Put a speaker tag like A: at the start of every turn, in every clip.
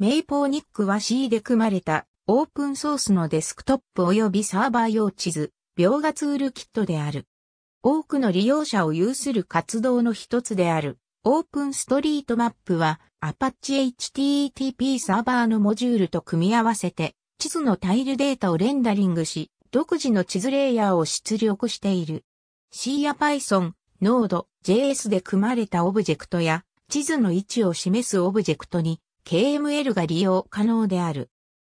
A: メイポーニックは C で組まれたオープンソースのデスクトップ及びサーバー用地図、描画ツールキットである。多くの利用者を有する活動の一つである、オープンストリートマップは、アパッチ h HTTP サーバーのモジュールと組み合わせて、地図のタイルデータをレンダリングし、独自の地図レイヤーを出力している。C や Python、Node、JS で組まれたオブジェクトや、地図の位置を示すオブジェクトに、KML が利用可能である。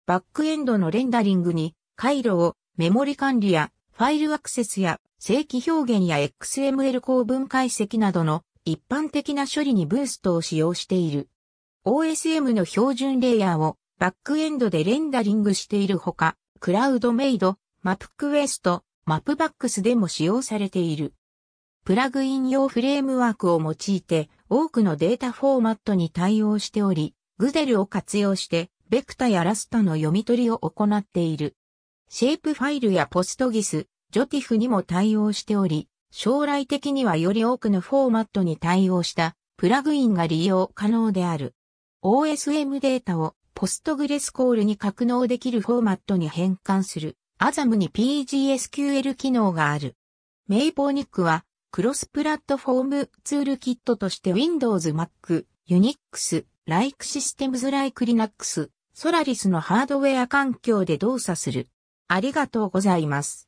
A: バックエンドのレンダリングに回路をメモリ管理やファイルアクセスや正規表現や XML 構文解析などの一般的な処理にブーストを使用している。OSM の標準レイヤーをバックエンドでレンダリングしているほか、クラウドメイド、マップクエスト、マップバックスでも使用されている。プラグイン用フレームワークを用いて多くのデータフォーマットに対応しており、グデルを活用して、ベクタやラスタの読み取りを行っている。シェイプファイルやポストギス、ジョティフにも対応しており、将来的にはより多くのフォーマットに対応したプラグインが利用可能である。OSM データをポストグレスコールに格納できるフォーマットに変換するアザムに PGSQL 機能がある。メイポーニックはクロスプラットフォームツールキットとして Windows、Mac、Unix、Like Systems Like Linux、ソラリスのハードウェア環境で動作する。ありがとうございます。